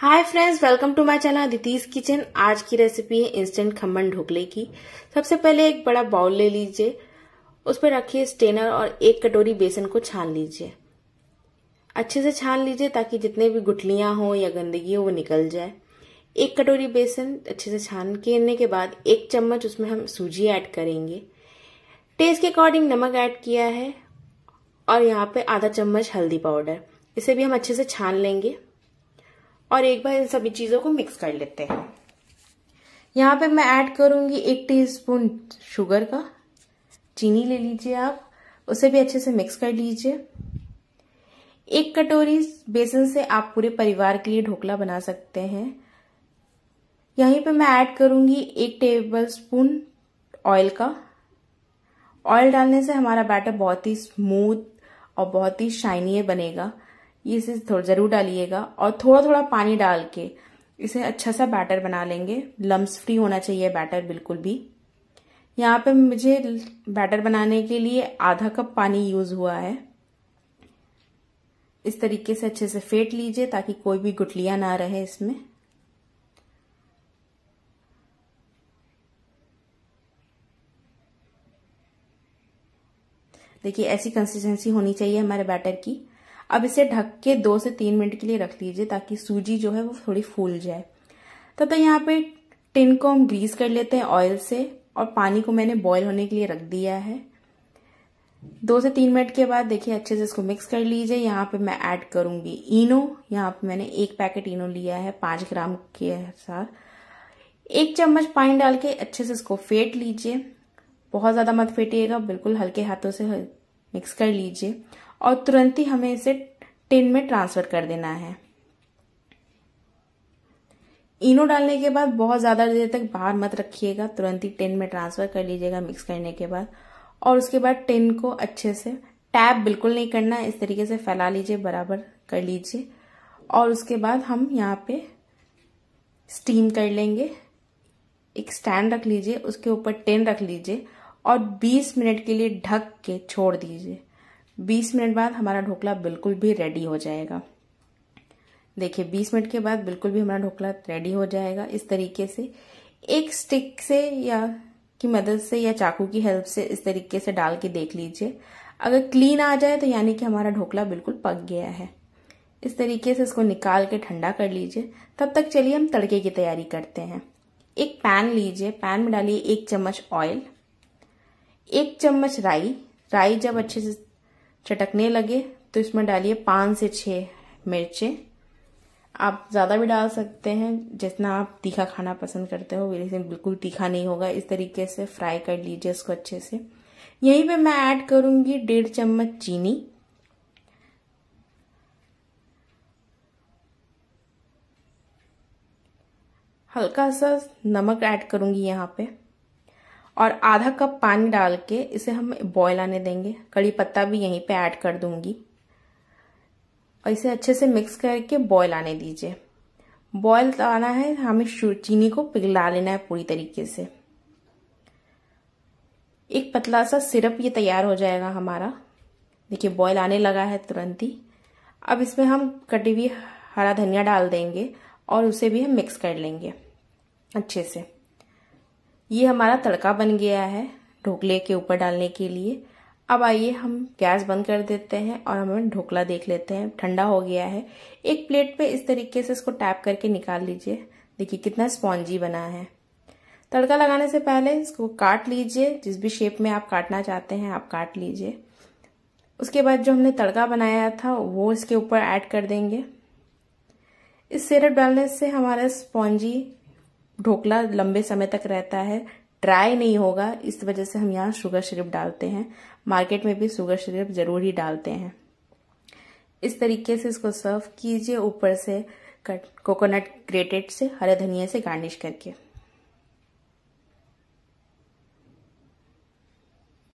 hi friends welcome to my channel Aditi's kitchen आज की recipe है इंस्टेंट खम्भन ढोकले की सबसे पहले एक बड़ा बाउल ले लीजिए उस पर रखिए स्टेनर और एक कटोरी बेसन को छान लीजिए अच्छे से छान लीजिए ताकि जितने भी गुठलियाँ हों या गंदगी हो वो निकल जाए एक कटोरी बेसन अच्छे से छान के के बाद एक चम्मच उसमें हम सूजी ऐड करेंगे टेस्ट के अकॉर्डिंग नमक ऐड किया है और यहाँ पे आधा चम्मच हल्दी पाउडर इसे भी हम अच्छे से छान लेंगे और एक बार इन सभी चीजों को मिक्स कर लेते हैं यहाँ पे मैं ऐड करूंगी एक टीस्पून शुगर का चीनी ले लीजिए आप उसे भी अच्छे से मिक्स कर लीजिए एक कटोरी बेसन से आप पूरे परिवार के लिए ढोकला बना सकते हैं यहीं पे मैं ऐड करूंगी एक टेबल स्पून ऑयल का ऑयल डालने से हमारा बैटर बहुत ही स्मूथ और बहुत ही शाइनी बनेगा ये इसे थोड़ा ज़रूर डालिएगा और थोड़ा थोड़ा पानी डाल के इसे अच्छा सा बैटर बना लेंगे लम्स फ्री होना चाहिए बैटर बिल्कुल भी यहाँ पे मुझे बैटर बनाने के लिए आधा कप पानी यूज़ हुआ है इस तरीके से अच्छे से फेंट लीजिए ताकि कोई भी गुटलिया ना रहे इसमें देखिए ऐसी कंसिस्टेंसी होनी चाहिए हमारे बैटर की अब इसे ढक के दो से तीन मिनट के लिए रख लीजिए ताकि सूजी जो है वो थोड़ी फूल जाए तब तो, तो यहाँ पे टिन को हम ग्रीस कर लेते हैं ऑयल से और पानी को मैंने बॉयल होने के लिए रख दिया है दो से तीन मिनट के बाद देखिए अच्छे से इसको मिक्स कर लीजिए यहाँ पे मैं ऐड करूंगी इनो यहाँ पे मैंने एक पैकेट इनो लिया है पांच ग्राम के अनुसार एक चम्मच पानी डाल के अच्छे से इसको फेंट लीजिए बहुत ज़्यादा मत फेटिएगा बिल्कुल हल्के हाथों से मिक्स कर लीजिए और तुरंत ही हमें इसे टिन में ट्रांसफ़र कर देना है इनो डालने के बाद बहुत ज़्यादा देर तक बाहर मत रखिएगा तुरंत ही टिन में ट्रांसफ़र कर लीजिएगा मिक्स करने के बाद और उसके बाद टिन को अच्छे से टैप बिल्कुल नहीं करना इस तरीके से फैला लीजिए बराबर कर लीजिए और उसके बाद हम यहाँ पे स्टीम कर लेंगे एक स्टैंड रख लीजिए उसके ऊपर टिन रख लीजिए और 20 मिनट के लिए ढक के छोड़ दीजिए 20 मिनट बाद हमारा ढोकला बिल्कुल भी रेडी हो जाएगा देखिए 20 मिनट के बाद बिल्कुल भी हमारा ढोकला रेडी हो जाएगा इस तरीके से एक स्टिक से या की मदद से या चाकू की हेल्प से इस तरीके से डाल के देख लीजिए अगर क्लीन आ जाए तो यानी कि हमारा ढोकला बिल्कुल पक गया है इस तरीके से इसको निकाल के ठंडा कर लीजिए तब तक चलिए हम तड़के की तैयारी करते हैं एक पैन लीजिए पैन में डालिए एक चम्मच ऑयल एक चम्मच राई राई जब अच्छे से चटकने लगे तो इसमें डालिए पाँच से छः मिर्चें आप ज़्यादा भी डाल सकते हैं जितना आप तीखा खाना पसंद करते हो लेकिन बिल्कुल तीखा नहीं होगा इस तरीके से फ्राई कर लीजिए इसको अच्छे से यहीं पे मैं ऐड करूँगी डेढ़ चम्मच चीनी हल्का सा नमक ऐड करूँगी यहाँ पे और आधा कप पानी डाल के इसे हम बॉयल आने देंगे कड़ी पत्ता भी यहीं पे ऐड कर दूंगी और इसे अच्छे से मिक्स करके बॉयल आने दीजिए बॉयल आना है हमें चीनी को पिघला लेना है पूरी तरीके से एक पतला सा सिरप ये तैयार हो जाएगा हमारा देखिए बॉयल आने लगा है तुरंत ही अब इसमें हम कटी हुई हरा धनिया डाल देंगे और उसे भी हम मिक्स कर लेंगे अच्छे से ये हमारा तड़का बन गया है ढोकले के ऊपर डालने के लिए अब आइए हम गैस बंद कर देते हैं और हम ढोकला देख लेते हैं ठंडा हो गया है एक प्लेट पे इस तरीके से इसको टैप करके निकाल लीजिए देखिए कितना स्पॉन्जी बना है तड़का लगाने से पहले इसको काट लीजिए जिस भी शेप में आप काटना चाहते हैं आप काट लीजिए उसके बाद जो हमने तड़का बनाया था वो इसके ऊपर ऐड कर देंगे इस सिरप डालने से हमारा स्पॉन्जी ढोकला लंबे समय तक रहता है ड्राई नहीं होगा इस वजह से हम यहाँ शुगर सिरप डालते हैं मार्केट में भी शुगर सिरप ज़रूर ही डालते हैं इस तरीके से इसको सर्व कीजिए ऊपर से कोकोनट ग्रेटेड से हरे धनिया से गार्निश करके